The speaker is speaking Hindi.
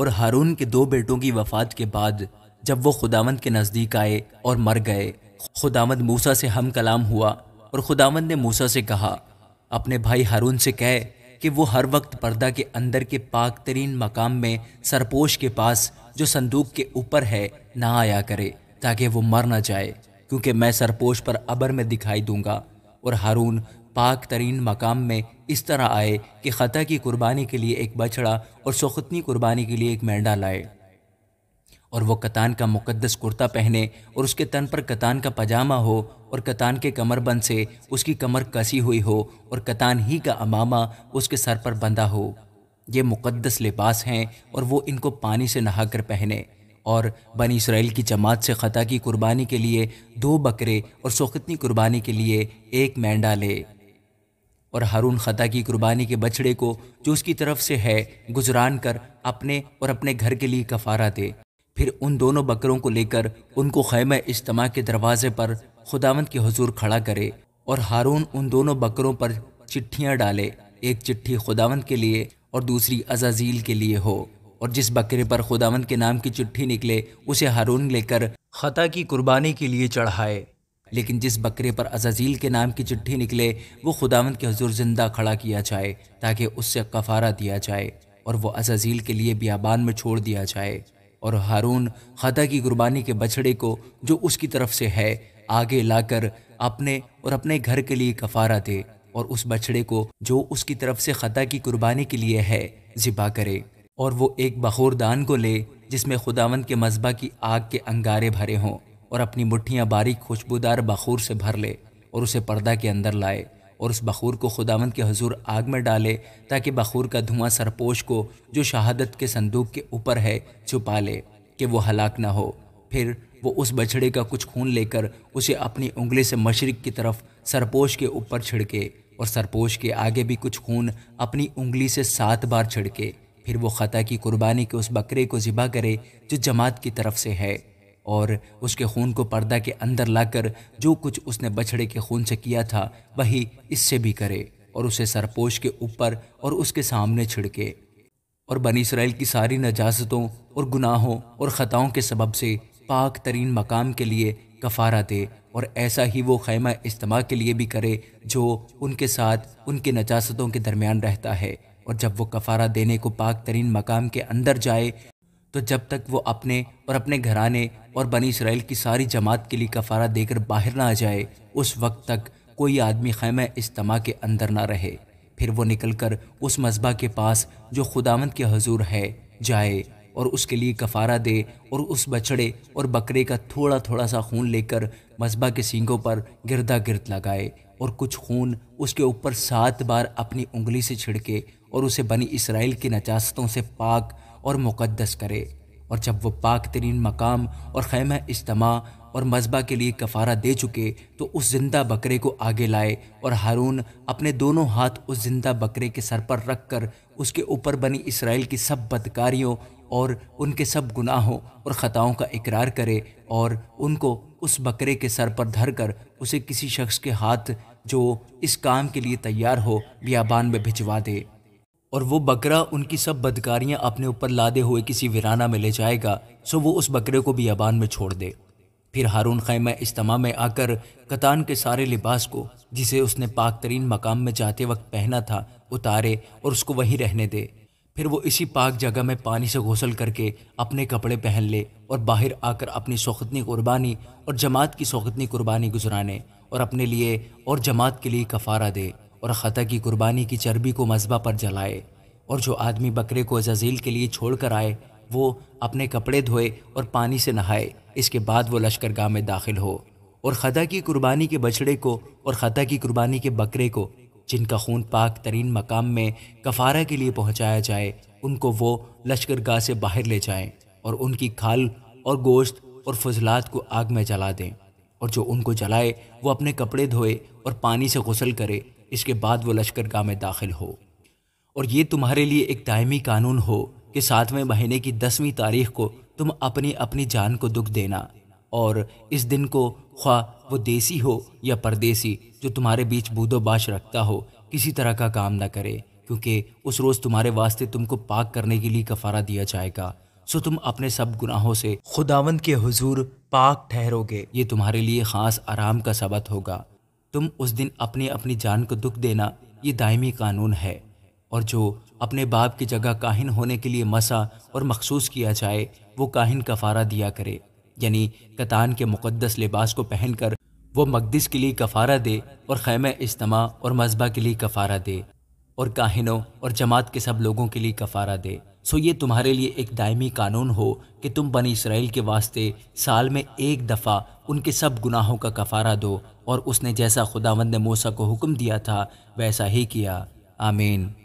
और हारून के दो बेटों की वफात के बाद जब वो खुदावंद के नज़दीक आए और मर गए खुदावंद मूसा से हम कलाम हुआ और खुदावंद ने मूसा से कहा अपने भाई हारून से कह कि वो हर वक्त पर्दा के अंदर के पाक तरीन मकाम में सरपोश के पास जो संदूक के ऊपर है ना आया करे ताकि वो मर ना जाए क्योंकि मैं सरपोश पर अबर में दिखाई दूंगा और हारून पाक तरीन मकाम में इस तरह आए कि ख़ता की कुर्बानी के लिए एक बछड़ा और सोखतनी कुर्बानी के लिए एक मेंढा लाए और वो कतान का मुकद्दस कुर्ता पहने और उसके तन पर कतान का पजामा हो और कतान के कमरबंद से उसकी कमर कसी हुई हो और कतान ही का अमामा उसके सर पर बंधा हो ये मुकद्दस लिबास हैं और वो इनको पानी से नहा कर पहने और बनी इसराइल की जमात से ख़ता की कुर्बानी के लिए दो बकरे और सोखतनी कुर्बानी के लिए एक मेंढा ले और हारून ख़ता की कुर्बानी के बछड़े को जो उसकी तरफ से है गुजरान कर अपने और अपने घर के लिए कफारा दे फिर उन दोनों बकरों को लेकर उनको खैम इज्तम के दरवाजे पर खुदावंत के हजूर खड़ा करे और हारून उन दोनों बकरों पर चिट्ठियाँ डाले एक चिट्ठी खुदावंत के लिए और दूसरी अजाजील के लिए हो और जिस बकरे पर खुदावंत के नाम की चिट्ठी निकले उसे हारून लेकर ख़ता की कुर्बानी के लिए चढ़ाए लेकिन जिस बकरे पर अजाजील के नाम की चिट्ठी निकले वो खुदावंद के हजूर जिंदा खड़ा किया जाए ताकि उससे कफारा दिया जाए और वो अजाजील के लिए बियाबान में छोड़ दिया जाए और हारून खदा की कुर्बानी के बछड़े को जो उसकी तरफ से है आगे लाकर अपने और अपने घर के लिए कफारा दे और उस बछड़े को जो उसकी तरफ से खता की कुर्बानी के लिए है ज़िबा करे और वो एक बखोरदान को ले जिसमें खुदावंद के मजबा की आग के अंगारे भरे हों और अपनी मुठ्ठियाँ बारीक खुशबूदार बखूर से भर ले और उसे पर्दा के अंदर लाए और उस बखूर को खुदावंद के हजूर आग में डाले ताकि बखूर का धुआं सरपोश को जो शहादत के संदूक के ऊपर है छुपा ले कि वो हलाक ना हो फिर वो उस बछड़े का कुछ खून लेकर उसे अपनी उंगली से मशरक की तरफ सरपोश के ऊपर छिड़के और सरपोश के आगे भी कुछ खून अपनी उंगली से सात बार छिड़के फिर वो ख़ता की कुर्बानी के उस बकरे को ज़िबा करे जो जमात की तरफ से है और उसके खून को पर्दा के अंदर लाकर जो कुछ उसने बछड़े के खून से किया था वही इससे भी करे और उसे सरपोश के ऊपर और उसके सामने छिड़के और बनी इसराइल की सारी नजाजतों और गुनाहों और ख़ताओं के सबब से पाक तरीन मकाम के लिए कफारा दे और ऐसा ही वो खैमा इस्तेमा के लिए भी करे जो उनके साथ उनके नजाजतों के दरमियान रहता है और जब वो कफारा देने को पाक तरीन मकाम के अंदर जाए तो जब तक वो अपने और अपने घराने और बनी इसराइल की सारी जमात के लिए कफारा देकर बाहर ना आ जाए उस वक्त तक कोई आदमी खैम इज्तम के अंदर ना रहे फिर वो निकलकर उस मजबा के पास जो खुदावंत के हजूर है जाए और उसके लिए कफारा दे और उस बछड़े और बकरे का थोड़ा थोड़ा सा खून लेकर मजबा के सींगों पर गिरदा गिरद लगाए और कुछ खून उसके ऊपर सात बार अपनी उंगली से छिड़के और उसे बनी इसराइल की नजास्तों से पाक और मुक़दस करे और जब वो पाक तरीन मकाम और खैम इज्तम और मजबा के लिए कफारा दे चुके तो उस जिंदा बकरे को आगे लाए और हारून अपने दोनों हाथ उस जिंदा बकरे के सर पर रख कर उसके ऊपर बनी इसराइल की सब बदकारियों और उनके सब गुनाहों और ख़ताओं का इकरार करे और उनको उस बकरे के सर पर धर कर उसे किसी शख्स के हाथ जो इस काम के लिए तैयार हो बियाबान में भिजवा दे और वो बकरा उनकी सब बदकारियां अपने ऊपर लादे हुए किसी वीराना में ले जाएगा सो वो उस बकरे को भी अबान में छोड़ दे फिर हारून खैमा इज्तम में आकर कतान के सारे लिबास को जिसे उसने पाक तरीन मकाम में जाते वक्त पहना था उतारे और उसको वहीं रहने दे फिर वो इसी पाक जगह में पानी से घोसल करके अपने कपड़े पहन ले और बाहर आकर अपनी सौखतनी कुर्बानी और जमात की सौखतनी कुर्बानी गुजराने और अपने लिए और जमात के लिए कफारा दे और ख़ता की कुर्बानी की चर्बी को मजबा पर जलाए और जो आदमी बकरे को जजील के लिए छोड़ कर आए वो अपने कपड़े धोए और पानी से नहाए इसके बाद वो लश्करगाह में दाखिल हो और ख़ता की कुर्बानी के बछड़े को और ख़ता की कुर्बानी के बकरे को जिनका खून पाक तरीन मकाम में कफारा के लिए पहुँचाया जाए उनको वो लश्करगाह से बाहर ले जाएँ और उनकी खाल और गोश्त और फजलात को आग में जला दें और जो उनको जलाए वो अपने कपड़े धोए और पानी से गसल करे इसके बाद वो लश्कर गाह में दाखिल हो और ये तुम्हारे लिए एक दायमी कानून हो कि सातवें महीने की दसवीं तारीख को तुम अपनी अपनी जान को दुख देना और इस दिन को ख्वा वो देसी हो या परदेसी जो तुम्हारे बीच बूदोबाश रखता हो किसी तरह का काम ना करे क्योंकि उस रोज़ तुम्हारे वास्ते तुमको पाक करने के लिए कफारा दिया जाएगा सो तुम अपने सब गुनाहों से खुदावंद के हुजूर पाक ठहरोगे ये तुम्हारे लिए ख़ास आराम का सबक होगा तुम उस दिन अपनी अपनी जान को दुख देना ये दायमी कानून है और जो अपने बाप की जगह काहिन होने के लिए मसा और मखसूस किया जाए वो काहिन कफारा दिया करे यानी कतान के मुकद्दस लिबास को पहनकर वो मकदस के लिए कफारा दे और खैम इज्तमा और मजबा के लिए कफारा दे और काहिनों और जमात के सब लोगों के लिए कफारा दे सो ये तुम्हारे लिए एक दायमी कानून हो कि तुम बनी इसराइल के वास्ते साल में एक दफ़ा उनके सब गुनाहों का कफारा दो और उसने जैसा खुदावंद ने मूसा को हुक्म दिया था वैसा ही किया आमीन